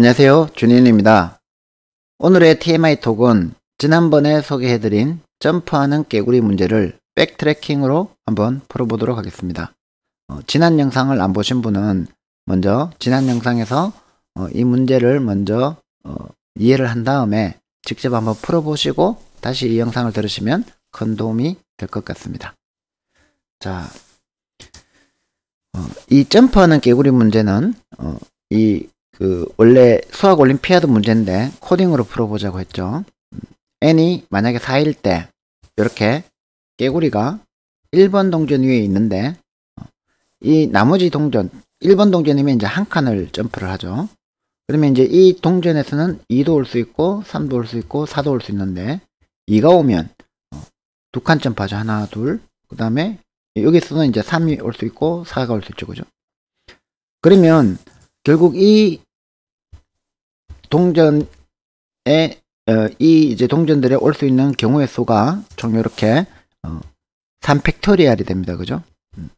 안녕하세요. 준인입니다. 오늘의 TMI 톡은 지난번에 소개해드린 점프하는 개구리 문제를 백트래킹으로 한번 풀어보도록 하겠습니다. 어, 지난 영상을 안 보신 분은 먼저 지난 영상에서 어, 이 문제를 먼저 어, 이해를 한 다음에 직접 한번 풀어보시고 다시 이 영상을 들으시면 큰 도움이 될 것 같습니다. 자, 어, 이 점프하는 개구리 문제는 어, 이그 원래 수학 올림피아드 문제인데 코딩으로 풀어보자고 했죠. n이 만약에 4일 때 이렇게 개구리가 1번 동전 위에 있는데 이 나머지 동전 1번 동전이면 이제 한 칸을 점프를 하죠. 그러면 이제 이 동전에서는 2도 올 수 있고 3도 올 수 있고 4도 올 수 있는데 2가 오면 어, 두칸 점프하죠. 하나 둘그 다음에 여기서는 이제 3이 올 수 있고 4가 올 수 있죠. 그죠? 그러면 결국 이 동전에 어, 이 이제 동전들에 올 수 있는 경우의 수가 총 이렇게 3 어, 팩토리알이 됩니다. 그죠? 음.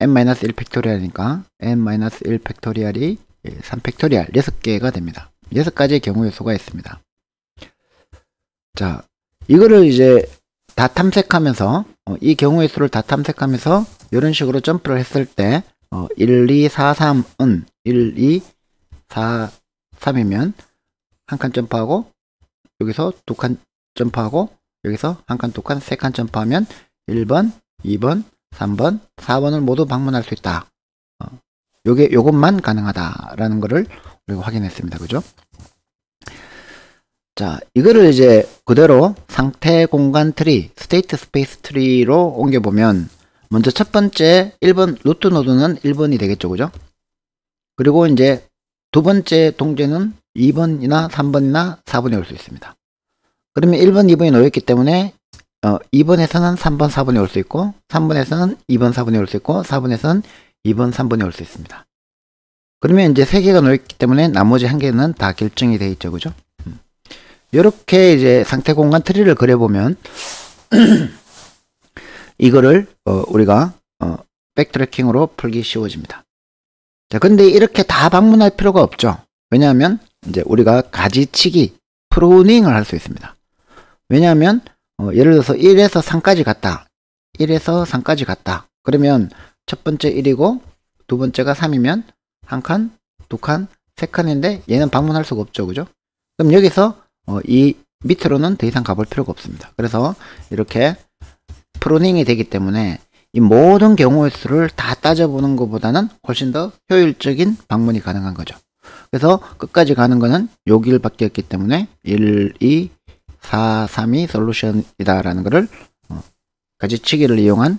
n-1 팩토리알이니까 n-1 팩토리알이 3 예, 팩토리알 6개가 됩니다. 6가지의 경우의 수가 있습니다. 자, 이거를 이제 다 탐색하면서 어, 이 경우의 수를 다 탐색하면서 이런 식으로 점프를 했을 때 1, 2, 4, 3은 1, 2, 4, 3이면 한칸 점프하고 여기서 두 칸 점프하고 여기서 한 칸, 두 칸, 세 칸 점프하면 1번, 2번, 3번, 4번을 모두 방문할 수 있다. 어, 요게 요것만 가능하다라는 거를 우리가 확인했습니다. 그죠? 자, 이거를 이제 그대로 상태 공간 트리, 스테이트 스페이스 트리로 옮겨 보면 먼저 첫 번째 1번 루트 노드는 1번이 되겠죠. 그죠? 그리고 이제 두 번째 동제는 2번이나 3번이나 4번이 올 수 있습니다. 그러면 1번, 2번이 놓여있기 때문에 어, 2번에서는 3번, 4번이 올 수 있고 3번에서는 2번, 4번이 올 수 있고 4번에서는 2번, 3번이 올 수 있습니다. 그러면 이제 3개가 놓여있기 때문에 나머지 1 개는 다 결정이 돼 있죠. 그죠? 이렇게 음. 이제 상태 공간 트리를 그려보면 이거를 어, 우리가 어, 백트래킹으로 풀기 쉬워집니다. 자, 근데 이렇게 다 방문할 필요가 없죠. 왜냐하면 이제 우리가 가지치기, 프로닝을 할 수 있습니다. 왜냐하면 어, 예를 들어서 1에서 3까지 갔다. 1에서 3까지 갔다. 그러면 첫 번째 1이고 두 번째가 3이면 한 칸, 두 칸, 세 칸인데 얘는 방문할 수가 없죠. 그죠? 그럼 여기서 어, 이 밑으로는 더 이상 가볼 필요가 없습니다. 그래서 이렇게 프로닝이 되기 때문에 이 모든 경우의 수를 다 따져보는 것보다는 훨씬 더 효율적인 방문이 가능한 거죠. 그래서 끝까지 가는 거는 여기를 바뀌었기 때문에 1, 2, 4, 3이 솔루션이다 라는 것을 어, 가지치기를 이용한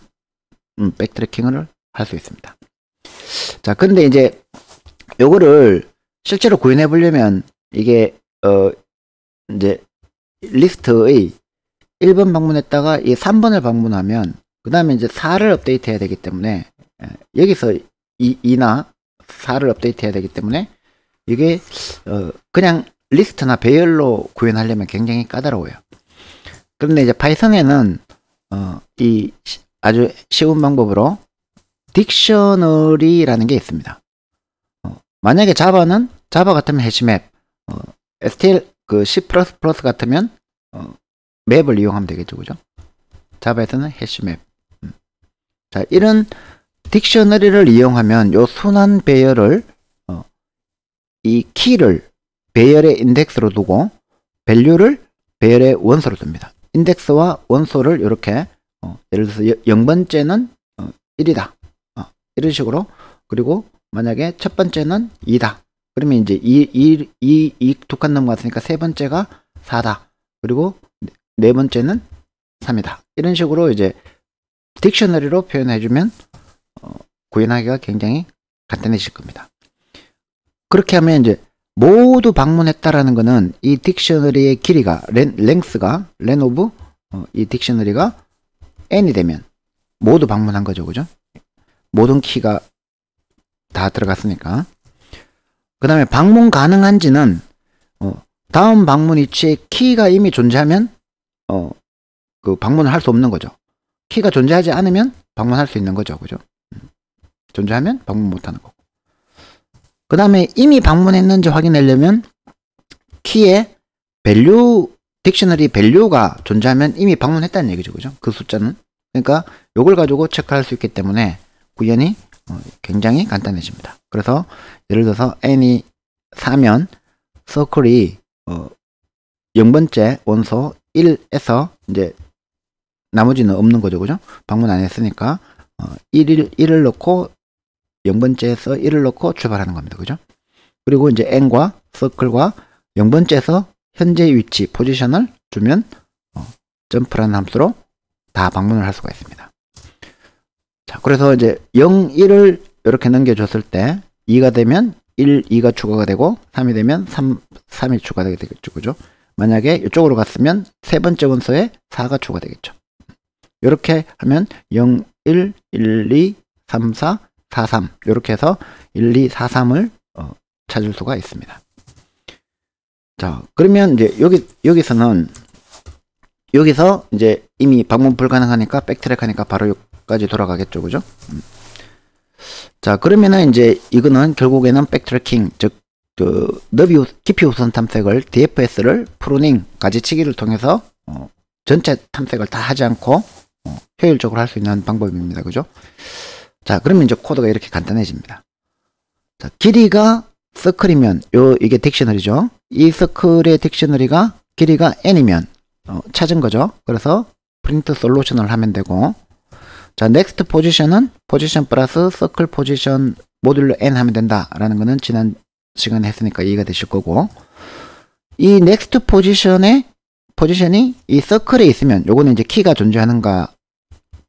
음, 백트래킹을 할 수 있습니다. 자 근데 이제 요거를 실제로 구현해 보려면 이게 어 이제 리스트의 1번 방문했다가 이 3번을 방문하면 그 다음에 이제 4를 업데이트 해야 되기 때문에 예, 여기서 2, 나 4를 업데이트 해야 되기 때문에 이게 어 그냥 리스트나 배열로 구현하려면 굉장히 까다로워요. 그런데 이제 파이썬에는 어이 아주 쉬운 방법으로 딕셔너리라는 게 있습니다. 어 만약에 자바는 자바 같으면 해시맵, 어, STL 그 C++ 같으면 어, 맵을 이용하면 되겠죠, 그죠? 자바에서는 해시맵. 음. 자, 이런 딕셔너리를 이용하면 요 순환 배열을 이 키를 배열의 인덱스로 두고 밸류를 배열의 원소로 둡니다. 인덱스와 원소를 이렇게 어, 예를 들어서 0번째는 어, 1이다. 어, 이런 식으로 그리고 만약에 첫 번째는 2다. 그러면 이제 2, 2, 2, 2 두칸 넘어갔으니까 세 번째가 4다. 그리고 네 번째는 3이다. 이런 식으로 이제 딕셔너리로 표현해주면 어, 구현하기가 굉장히 간단해질 겁니다. 그렇게 하면 이제 모두 방문했다라는 거는 이 딕셔너리의 길이가 렌, 랭스가 len of 어, 이 딕셔너리가 n이 되면 모두 방문한 거죠 그죠 모든 키가 다 들어갔으니까 그 다음에 방문 가능한지는 어, 다음 방문 위치에 키가 이미 존재하면 어, 그 방문을 할 수 없는 거죠 키가 존재하지 않으면 방문할 수 있는 거죠 그죠 음. 존재하면 방문 못하는 거고 그 다음에 이미 방문했는지 확인하려면 키에 value, 딕셔너리 value가 존재하면 이미 방문했다는 얘기죠. 그죠? 그 숫자는. 그러니까 이걸 가지고 체크할 수 있기 때문에 구현이 어, 굉장히 간단해집니다. 그래서 예를 들어서 n이 4면 서클이 0번째 원소 1에서 이제 나머지는 없는 거죠. 그죠? 방문 안 했으니까 어1 1을 넣고 0번째에서 1을 넣고 출발하는 겁니다. 그죠? 그리고 이제 n과 서클과 0번째에서 현재 위치, 포지션을 주면 어, 점프라는 함수로 다 방문을 할 수가 있습니다. 자, 그래서 이제 0, 1을 이렇게 넘겨줬을 때 2가 되면 1, 2가 추가가 되고 3이 되면 3, 3이 추가되게 되겠죠. 그죠? 만약에 이쪽으로 갔으면 세 번째 원소에 4가 추가되겠죠. 이렇게 하면 0, 1, 1, 2, 3, 4, 4, 3 이렇게 해서 1, 2, 4, 3을 어, 찾을 수가 있습니다. 자 그러면 이제 여기 여기서는 여기서 이제 이미 방문 불가능하니까 백트랙하니까 바로 여기까지 돌아가겠죠, 그죠? 음. 자 그러면은 이제 이거는 결국에는 백트래킹 즉그 너비 깊이 우선 탐색을 DFS를 프로닝 가지치기를 통해서 어, 전체 탐색을 다 하지 않고 어, 효율적으로 할 수 있는 방법입니다, 그죠? 자, 그러면 이제 코드가 이렇게 간단해집니다. 자, 길이가 서클이면 요 이게 딕셔너리죠. 이 서클의 딕셔너리가 길이가 n이면 어, 찾은 거죠. 그래서 프린트 솔루션을 하면 되고 자, 넥스트 포지션은 포지션 플러스 서클 포지션 모듈로 n 하면 된다라는 거는 지난 시간에 했으니까 이해가 되실 거고 이 넥스트 포지션의 포지션이 이 서클에 있으면 요거는 이제 키가 존재하는가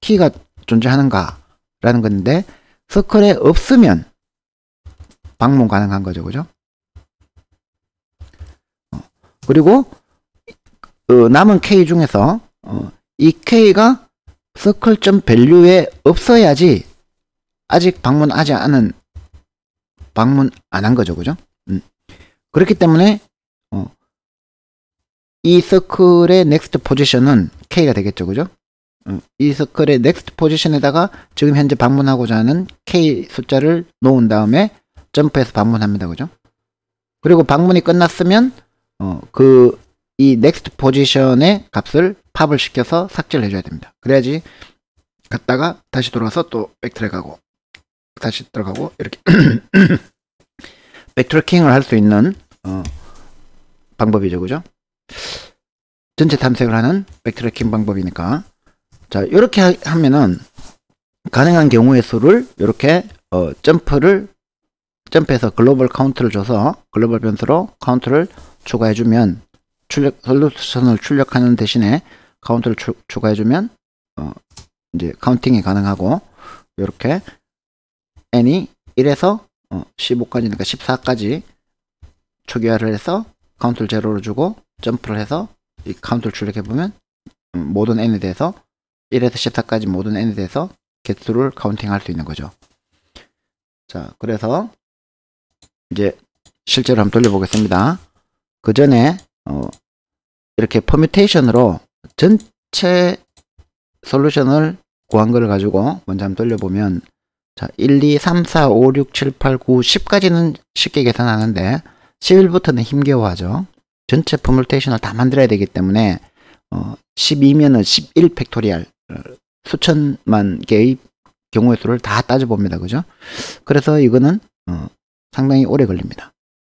키가 존재하는가 라는 건데 서클에 없으면 방문 가능한 거죠. 그죠? 어. 그리고 어, 남은 K 중에서 어, 이 K가 서클점 밸류에 없어야지 아직 방문하지 않은 방문 안 한 거죠. 그죠? 음. 그렇기 때문에 어, 이 서클의 next p o s i t i o n 은 K가 되겠죠. 그죠? 이 서클의 넥스트 포지션에다가 지금 현재 방문하고자 하는 K 숫자를 놓은 다음에 점프해서 방문합니다. 그죠? 그리고 방문이 끝났으면 어, 그이 넥스트 포지션의 값을 팝을 시켜서 삭제를 해줘야 됩니다. 그래야지 갔다가 다시 돌아와서 또 백트랙하고 다시 들어가고 이렇게 백트래킹을 할 수 있는 어, 방법이죠. 그죠? 전체 탐색을 하는 백트래킹 방법이니까 자, 이렇게 하면은 가능한 경우의 수를 이렇게 어, 점프를 점프해서 글로벌 카운트를 줘서 글로벌 변수로 카운트를 추가해주면 출력 솔루션을 출력하는 대신에 카운트를 추, 추가해주면 어, 이제 카운팅이 가능하고 이렇게 n이 1에서 어, 15까지니까 그러니까 14까지 초기화를 해서 카운트를 제로로 주고 점프를 해서 이 카운트를 출력해보면 음, 모든 n에 대해서 1에서 1타까지 모든 n에 서 개수를 카운팅할 수 있는 거죠. 자, 그래서 이제 실제로 한번 돌려보겠습니다. 그 전에 어, 이렇게 퍼뮤테이션으로 전체 솔루션을 구한 거를 가지고 먼저 한번 돌려보면 자, 1, 2, 3, 4, 5, 6, 7, 8, 9, 10까지는 쉽게 계산하는데 11부터는 힘겨워하죠. 전체 퍼뮤테이션을 다 만들어야 되기 때문에 어, 12면은 11팩토리얼 수천만 개의 경우의 수를 다 따져봅니다. 그죠? 그래서 이거는 어, 상당히 오래 걸립니다.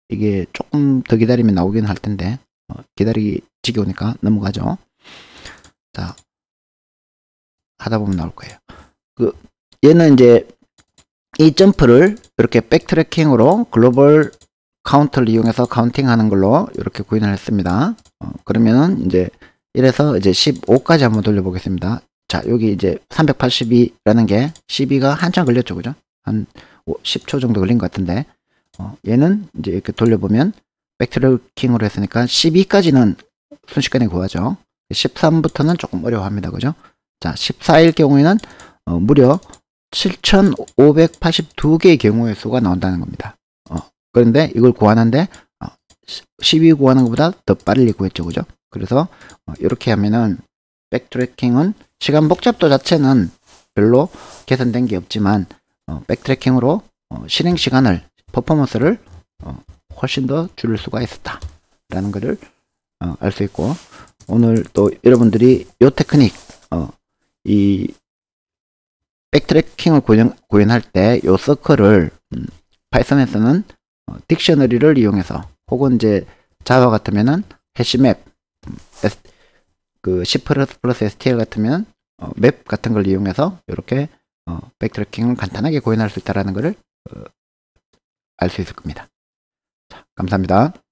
이게 조금 더 기다리면 나오긴 할 텐데 어, 기다리기 지겨우니까 넘어가죠. 자 하다 보면 나올 거예요. 그 얘는 이제 이 점프를 이렇게 백트래킹으로 글로벌 카운트를 이용해서 카운팅하는 걸로 이렇게 구현을 했습니다. 어, 그러면은 이제 이래서 이제 15까지 한번 돌려보겠습니다. 자, 여기 이제 382라는 게 12가 한참 걸렸죠, 그죠? 한 10초 정도 걸린 것 같은데, 어, 얘는 이제 이렇게 돌려보면 백트래킹으로 했으니까 12까지는 순식간에 구하죠. 13부터는 조금 어려워합니다, 그죠? 자, 14일 경우에는 어, 무려 7,582개의 경우의 수가 나온다는 겁니다. 어, 그런데 이걸 구하는데 12 어, 구하는 것보다 더 빠르게 구했죠, 그죠? 그래서 이렇게 어, 하면은 백트래킹은 시간 복잡도 자체는 별로 개선된 게 없지만 어, 백트래킹으로 어, 실행 시간을 퍼포먼스를 어, 훨씬 더 줄일 수가 있었다 라는 것을 어, 알수 있고 오늘 또 여러분들이 요 테크닉 어, 이 백트래킹을 구현, 구현할 때 요 서클을 음, 파이썬에서는 어, 딕셔너리를 이용해서 혹은 이제 자바 같으면은 해시맵 음, 그 C++ STL 같으면 어, 맵 같은 걸 이용해서 이렇게 어, 백트래킹을 간단하게 구현할 수 있다는 것을 어, 알수 있을 겁니다. 자, 감사합니다.